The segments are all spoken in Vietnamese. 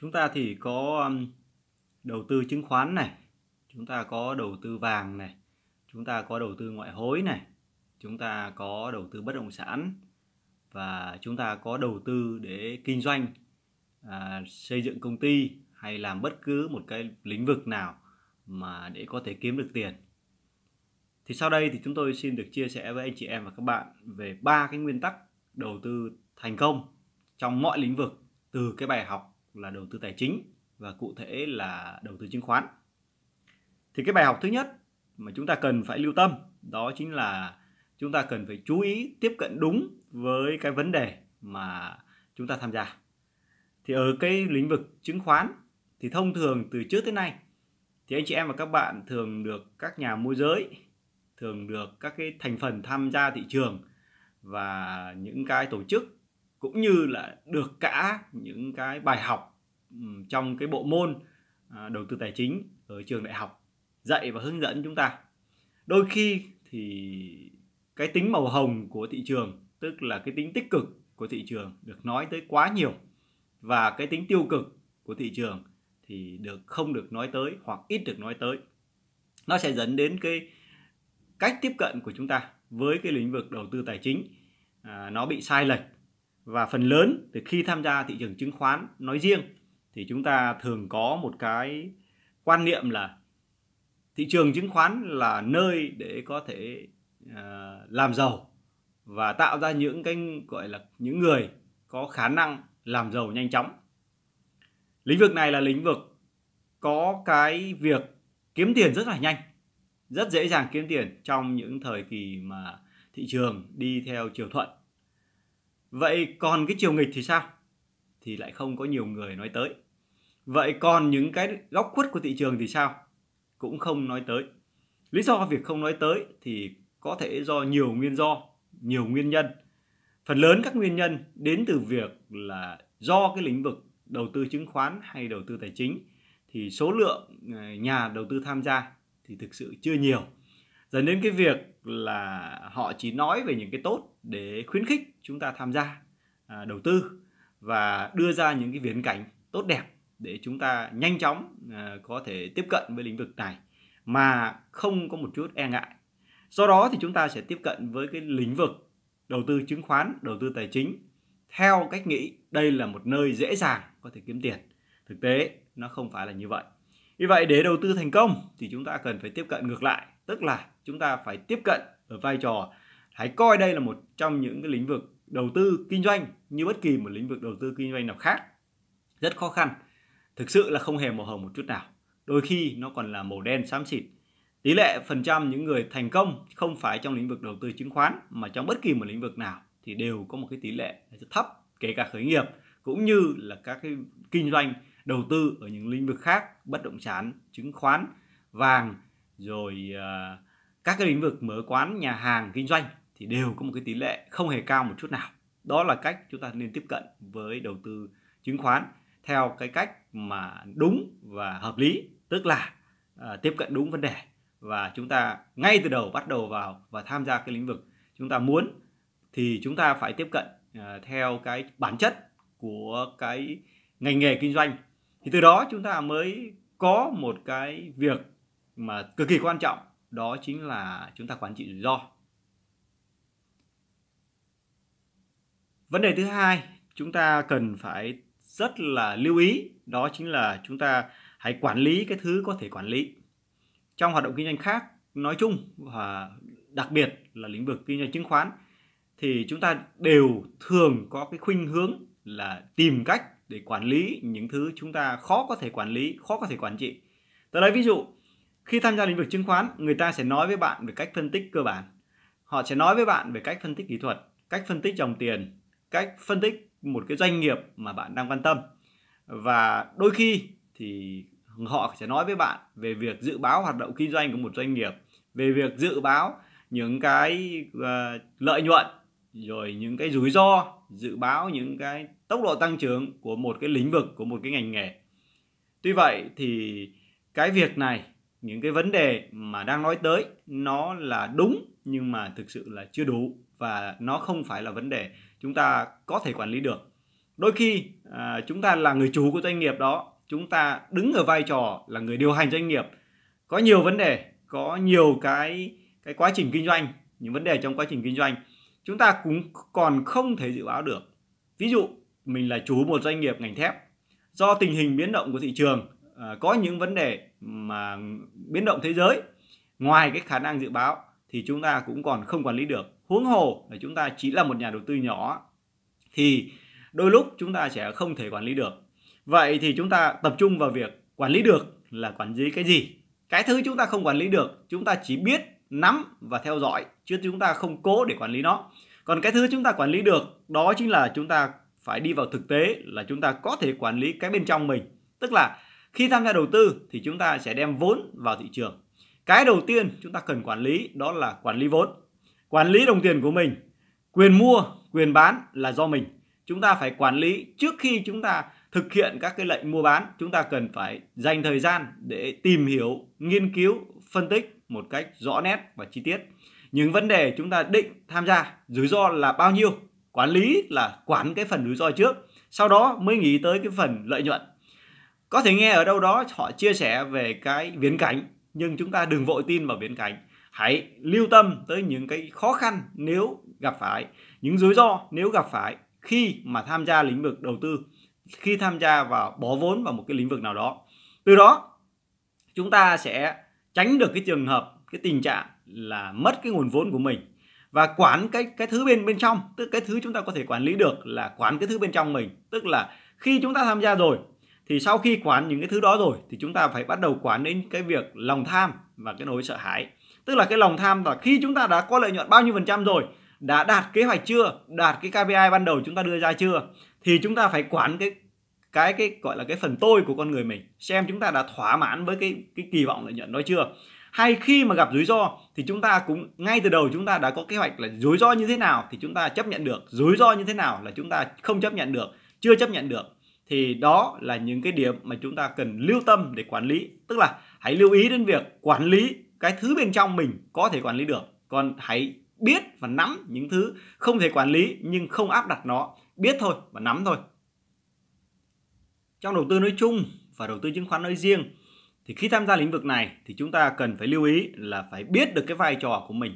chúng ta thì có um, đầu tư chứng khoán này chúng ta có đầu tư vàng này chúng ta có đầu tư ngoại hối này chúng ta có đầu tư bất động sản và chúng ta có đầu tư để kinh doanh à, xây dựng công ty hay làm bất cứ một cái lĩnh vực nào mà để có thể kiếm được tiền thì sau đây thì chúng tôi xin được chia sẻ với anh chị em và các bạn về ba cái nguyên tắc đầu tư thành công trong mọi lĩnh vực từ cái bài học là đầu tư tài chính và cụ thể là đầu tư chứng khoán. Thì cái bài học thứ nhất mà chúng ta cần phải lưu tâm đó chính là chúng ta cần phải chú ý tiếp cận đúng với cái vấn đề mà chúng ta tham gia. Thì ở cái lĩnh vực chứng khoán thì thông thường từ trước tới nay thì anh chị em và các bạn thường được các nhà môi giới thường được các cái thành phần tham gia thị trường và những cái tổ chức cũng như là được cả những cái bài học trong cái bộ môn à, đầu tư tài chính ở trường đại học dạy và hướng dẫn chúng ta đôi khi thì cái tính màu hồng của thị trường tức là cái tính tích cực của thị trường được nói tới quá nhiều và cái tính tiêu cực của thị trường thì được không được nói tới hoặc ít được nói tới nó sẽ dẫn đến cái cách tiếp cận của chúng ta với cái lĩnh vực đầu tư tài chính à, nó bị sai lệch và phần lớn thì khi tham gia thị trường chứng khoán nói riêng thì chúng ta thường có một cái quan niệm là thị trường chứng khoán là nơi để có thể uh, làm giàu và tạo ra những cái gọi là những người có khả năng làm giàu nhanh chóng lĩnh vực này là lĩnh vực có cái việc kiếm tiền rất là nhanh rất dễ dàng kiếm tiền trong những thời kỳ mà thị trường đi theo chiều thuận Vậy còn cái chiều nghịch thì sao? Thì lại không có nhiều người nói tới. Vậy còn những cái góc khuất của thị trường thì sao? Cũng không nói tới. Lý do việc không nói tới thì có thể do nhiều nguyên do, nhiều nguyên nhân. Phần lớn các nguyên nhân đến từ việc là do cái lĩnh vực đầu tư chứng khoán hay đầu tư tài chính thì số lượng ờ, nhà đầu tư tham gia thì thực sự chưa nhiều dẫn đến cái việc là họ chỉ nói về những cái tốt để khuyến khích chúng ta tham gia à, đầu tư và đưa ra những cái viễn cảnh tốt đẹp để chúng ta nhanh chóng à, có thể tiếp cận với lĩnh vực này mà không có một chút e ngại do đó thì chúng ta sẽ tiếp cận với cái lĩnh vực đầu tư chứng khoán đầu tư tài chính theo cách nghĩ đây là một nơi dễ dàng có thể kiếm tiền thực tế nó không phải là như vậy vì vậy để đầu tư thành công thì chúng ta cần phải tiếp cận ngược lại, tức là chúng ta phải tiếp cận ở vai trò hãy coi đây là một trong những cái lĩnh vực đầu tư kinh doanh như bất kỳ một lĩnh vực đầu tư kinh doanh nào khác. Rất khó khăn, thực sự là không hề màu hồng một chút nào. Đôi khi nó còn là màu đen xám xịt. Tỷ lệ phần trăm những người thành công không phải trong lĩnh vực đầu tư chứng khoán mà trong bất kỳ một lĩnh vực nào thì đều có một cái tỷ lệ rất thấp, kể cả khởi nghiệp cũng như là các cái kinh doanh đầu tư ở những lĩnh vực khác bất động sản chứng khoán vàng rồi à, các cái lĩnh vực mở quán nhà hàng kinh doanh thì đều có một cái tỷ lệ không hề cao một chút nào đó là cách chúng ta nên tiếp cận với đầu tư chứng khoán theo cái cách mà đúng và hợp lý tức là uh, tiếp cận đúng vấn đề và chúng ta ngay từ đầu bắt đầu vào và tham gia cái lĩnh vực chúng ta muốn thì chúng ta phải tiếp cận uh, theo cái bản chất của cái ngành nghề kinh doanh thì từ đó chúng ta mới có một cái việc mà cực kỳ quan trọng đó chính là chúng ta quản trị rủi ro vấn đề thứ hai chúng ta cần phải rất là lưu ý đó chính là chúng ta hãy quản lý cái thứ có thể quản lý trong hoạt động kinh doanh khác nói chung và đặc biệt là lĩnh vực kinh doanh chứng khoán thì chúng ta đều thường có cái khuynh hướng là tìm cách để quản lý những thứ chúng ta khó có thể quản lý, khó có thể quản trị. Tới đây ví dụ, khi tham gia lĩnh vực chứng khoán, người ta sẽ nói với bạn về cách phân tích cơ bản. Họ sẽ nói với bạn về cách phân tích kỹ thuật, cách phân tích dòng tiền, cách phân tích một cái doanh nghiệp mà bạn đang quan tâm. Và đôi khi thì họ sẽ nói với bạn về việc dự báo hoạt động kinh doanh của một doanh nghiệp, về việc dự báo những cái uh, lợi nhuận rồi những cái rủi ro dự báo những cái tốc độ tăng trưởng của một cái lĩnh vực của một cái ngành nghề tuy vậy thì cái việc này những cái vấn đề mà đang nói tới nó là đúng nhưng mà thực sự là chưa đủ và nó không phải là vấn đề chúng ta có thể quản lý được đôi khi à, chúng ta là người chủ của doanh nghiệp đó chúng ta đứng ở vai trò là người điều hành doanh nghiệp có nhiều vấn đề có nhiều cái cái quá trình kinh doanh những vấn đề trong quá trình kinh doanh chúng ta cũng còn không thể dự báo được. Ví dụ, mình là chủ một doanh nghiệp ngành thép. Do tình hình biến động của thị trường, à, có những vấn đề mà biến động thế giới, ngoài cái khả năng dự báo thì chúng ta cũng còn không quản lý được. Huống hồ là chúng ta chỉ là một nhà đầu tư nhỏ thì đôi lúc chúng ta sẽ không thể quản lý được. Vậy thì chúng ta tập trung vào việc quản lý được là quản lý cái gì? Cái thứ chúng ta không quản lý được, chúng ta chỉ biết nắm và theo dõi chứ chúng ta không cố để quản lý nó còn cái thứ chúng ta quản lý được đó chính là chúng ta phải đi vào thực tế là chúng ta có thể quản lý cái bên trong mình tức là khi tham gia đầu tư thì chúng ta sẽ đem vốn vào thị trường cái đầu tiên chúng ta cần quản lý đó là quản lý vốn quản lý đồng tiền của mình quyền mua quyền bán là do mình chúng ta phải quản lý trước khi chúng ta thực hiện các cái lệnh mua bán chúng ta cần phải dành thời gian để tìm hiểu nghiên cứu phân tích một cách rõ nét và chi tiết. Những vấn đề chúng ta định tham gia, rủi ro là bao nhiêu, quản lý là quản cái phần rủi ro trước, sau đó mới nghĩ tới cái phần lợi nhuận. Có thể nghe ở đâu đó họ chia sẻ về cái viễn cảnh, nhưng chúng ta đừng vội tin vào viễn cảnh. Hãy lưu tâm tới những cái khó khăn nếu gặp phải, những rủi ro nếu gặp phải khi mà tham gia lĩnh vực đầu tư, khi tham gia vào bỏ vốn vào một cái lĩnh vực nào đó. Từ đó chúng ta sẽ tránh được cái trường hợp cái tình trạng là mất cái nguồn vốn của mình và quản cái cái thứ bên bên trong tức cái thứ chúng ta có thể quản lý được là quản cái thứ bên trong mình tức là khi chúng ta tham gia rồi thì sau khi quản những cái thứ đó rồi thì chúng ta phải bắt đầu quản đến cái việc lòng tham và cái nỗi sợ hãi tức là cái lòng tham và khi chúng ta đã có lợi nhuận bao nhiêu phần trăm rồi đã đạt kế hoạch chưa đạt cái KPI ban đầu chúng ta đưa ra chưa thì chúng ta phải quản cái cái cái gọi là cái phần tôi của con người mình xem chúng ta đã thỏa mãn với cái cái kỳ vọng lợi nhuận đó chưa hay khi mà gặp rủi ro thì chúng ta cũng ngay từ đầu chúng ta đã có kế hoạch là rủi ro như thế nào thì chúng ta chấp nhận được rủi ro như thế nào là chúng ta không chấp nhận được chưa chấp nhận được thì đó là những cái điểm mà chúng ta cần lưu tâm để quản lý tức là hãy lưu ý đến việc quản lý cái thứ bên trong mình có thể quản lý được còn hãy biết và nắm những thứ không thể quản lý nhưng không áp đặt nó biết thôi và nắm thôi trong đầu tư nói chung và đầu tư chứng khoán nói riêng thì khi tham gia lĩnh vực này thì chúng ta cần phải lưu ý là phải biết được cái vai trò của mình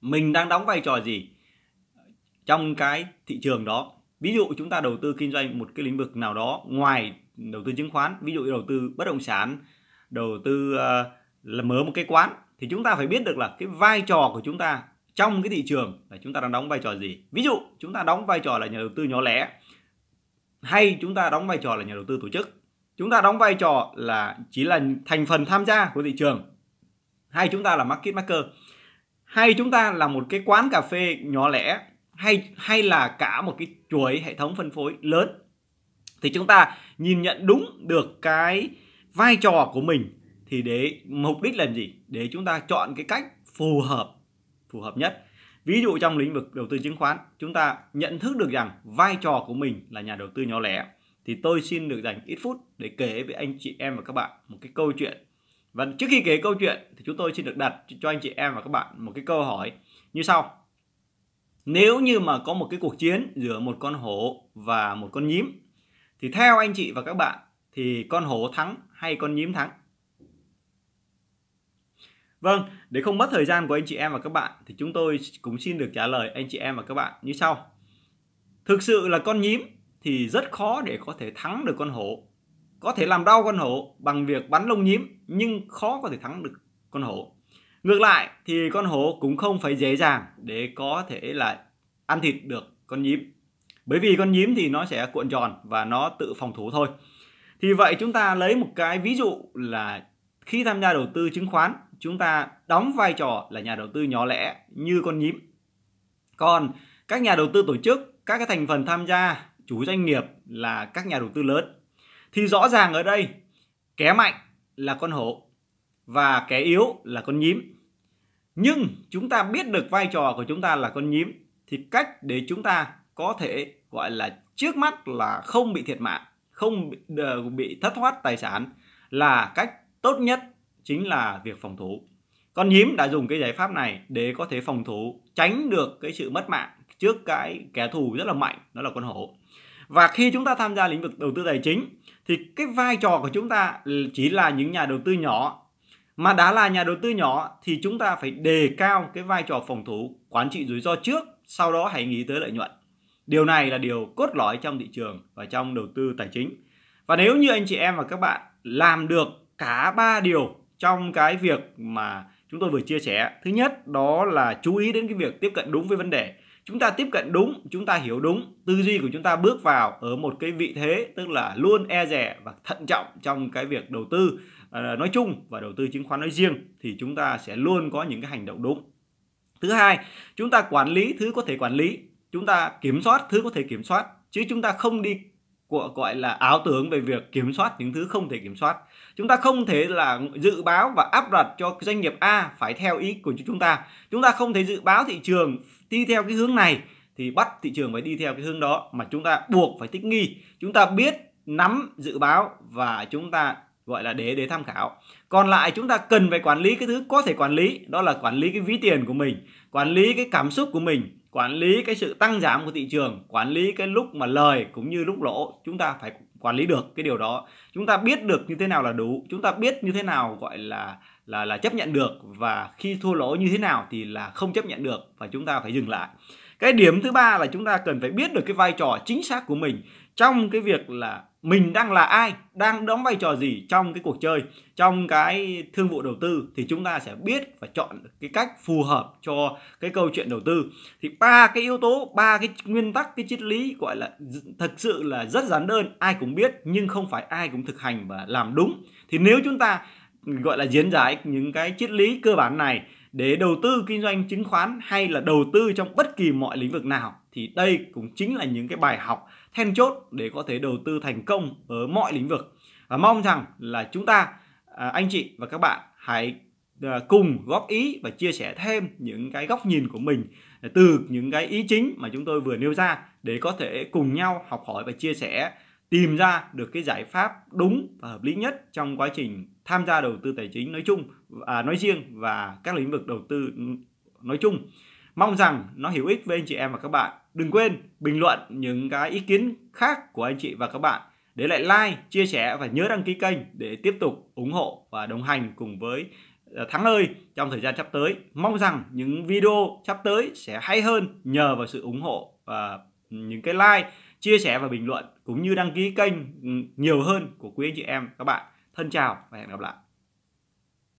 mình đang đóng vai trò gì trong cái thị trường đó ví dụ chúng ta đầu tư kinh doanh một cái lĩnh vực nào đó ngoài đầu tư chứng khoán ví dụ đầu tư bất động sản đầu tư ờ, là mở một cái quán thì chúng ta phải biết được là cái vai trò của chúng ta trong cái thị trường là chúng ta đang đóng vai trò gì ví dụ chúng ta đóng vai trò là nhà đầu tư nhỏ lẻ hay chúng ta đóng vai trò là nhà đầu tư tổ chức chúng ta đóng vai trò là chỉ là thành phần tham gia của thị trường hay chúng ta là market maker hay chúng ta là một cái quán cà phê nhỏ lẻ hay hay là cả một cái chuỗi hệ thống phân phối lớn thì chúng ta nhìn nhận đúng được cái vai trò của mình thì để mục đích là gì để chúng ta chọn cái cách phù hợp phù hợp nhất Ví dụ trong lĩnh vực đầu tư chứng khoán, chúng ta nhận thức được rằng vai trò của mình là nhà đầu tư nhỏ lẻ thì tôi xin được dành ít phút để kể với anh chị em và các bạn một cái câu chuyện. Và trước khi kể câu chuyện thì chúng tôi xin được đặt cho anh chị em và các bạn một cái câu hỏi như sau. Nếu như mà có một cái cuộc chiến giữa một con hổ và một con nhím thì theo anh chị và các bạn thì con hổ thắng hay con nhím thắng? Vâng, để không mất thời gian của anh chị em và các bạn thì chúng tôi cũng xin được trả lời anh chị em và các bạn như sau. Thực sự là con nhím thì rất khó để có thể thắng được con hổ. Có thể làm đau con hổ bằng việc bắn lông nhím nhưng khó có thể thắng được con hổ. Ngược lại thì con hổ cũng không phải dễ dàng để có thể là ăn thịt được con nhím. Bởi vì con nhím thì nó sẽ cuộn tròn và nó tự phòng thủ thôi. Thì vậy chúng ta lấy một cái ví dụ là khi tham gia đầu tư chứng khoán chúng ta đóng vai trò là nhà đầu tư nhỏ lẻ như con nhím còn các nhà đầu tư tổ chức các cái thành phần tham gia chủ doanh nghiệp là các nhà đầu tư lớn thì rõ ràng ở đây kẻ mạnh là con hổ và kẻ yếu là con nhím nhưng chúng ta biết được vai trò của chúng ta là con nhím thì cách để chúng ta có thể gọi là trước mắt là không bị thiệt mạng không bị, ờ, bị thất thoát tài sản là cách tốt nhất chính là việc phòng thủ. Con nhím đã dùng cái giải pháp này để có thể phòng thủ tránh được cái sự mất mạng trước cái kẻ thù rất là mạnh đó là con hổ. Và khi chúng ta tham gia lĩnh vực đầu tư tài chính thì cái vai trò của chúng ta chỉ là những nhà đầu tư nhỏ mà đã là nhà đầu tư nhỏ thì chúng ta phải đề cao cái vai trò phòng thủ quản trị rủi ro trước sau đó hãy nghĩ tới lợi nhuận điều này là điều cốt lõi trong thị trường và trong đầu tư tài chính và nếu như anh chị em và các bạn làm được cả ba điều trong cái việc mà chúng tôi vừa chia sẻ thứ nhất đó là chú ý đến cái việc tiếp cận đúng với vấn đề chúng ta tiếp cận đúng chúng ta hiểu đúng tư duy của chúng ta bước vào ở một cái vị thế tức là luôn e rẻ và thận trọng trong cái việc đầu tư à, nói chung và đầu tư chứng khoán nói riêng thì chúng ta sẽ luôn có những cái hành động đúng thứ hai chúng ta quản lý thứ có thể quản lý chúng ta kiểm soát thứ có thể kiểm soát chứ chúng ta không đi gọi là áo tưởng về việc kiểm soát những thứ không thể kiểm soát chúng ta không thể là dự báo và áp đặt cho doanh nghiệp A phải theo ý của chúng ta chúng ta không thể dự báo thị trường đi theo cái hướng này thì bắt thị trường phải đi theo cái hướng đó mà chúng ta buộc phải thích nghi chúng ta biết nắm dự báo và chúng ta gọi là để để tham khảo còn lại chúng ta cần phải quản lý cái thứ có thể quản lý đó là quản lý cái ví tiền của mình quản lý cái cảm xúc của mình quản lý cái sự tăng giảm của thị trường quản lý cái lúc mà lời cũng như lúc lỗ chúng ta phải quản lý được cái điều đó chúng ta biết được như thế nào là đủ chúng ta biết như thế nào gọi là là là chấp nhận được và khi thua lỗ như thế nào thì là không chấp nhận được và chúng ta phải dừng lại cái điểm thứ ba là chúng ta cần phải biết được cái vai trò chính xác của mình trong cái việc là mình đang là ai đang đóng vai trò gì trong cái cuộc chơi trong cái thương vụ đầu tư thì chúng ta sẽ biết và chọn cái cách phù hợp cho cái câu chuyện đầu tư thì ba cái yếu tố ba cái nguyên tắc cái triết lý gọi là thật sự là rất giản đơn ai cũng biết nhưng không phải ai cũng thực hành và làm đúng thì nếu chúng ta gọi là diễn giải những cái triết lý cơ bản này để đầu tư kinh doanh chứng khoán hay là đầu tư trong bất kỳ mọi lĩnh vực nào thì đây cũng chính là những cái bài học then chốt để có thể đầu tư thành công ở mọi lĩnh vực và mong rằng là chúng ta à, anh chị và các bạn hãy à, cùng góp ý và chia sẻ thêm những cái góc nhìn của mình từ những cái ý chính mà chúng tôi vừa nêu ra để có thể cùng nhau học hỏi và chia sẻ tìm ra được cái giải pháp đúng và hợp lý nhất trong quá trình tham gia đầu tư tài chính nói chung à, nói riêng và các lĩnh vực đầu tư ừ, nói chung Mong rằng nó hữu ích với anh chị em và các bạn. Đừng quên bình luận những cái ý kiến khác của anh chị và các bạn. Để lại like, chia sẻ và nhớ đăng ký kênh để tiếp tục ủng hộ và đồng hành cùng với ờ, Thắng ơi trong thời gian sắp tới. Mong rằng những video sắp tới sẽ hay hơn nhờ vào sự ủng hộ và những cái like, chia sẻ và bình luận cũng như đăng ký kênh ừ, nhiều hơn của quý anh chị em các bạn. Thân chào và hẹn gặp lại.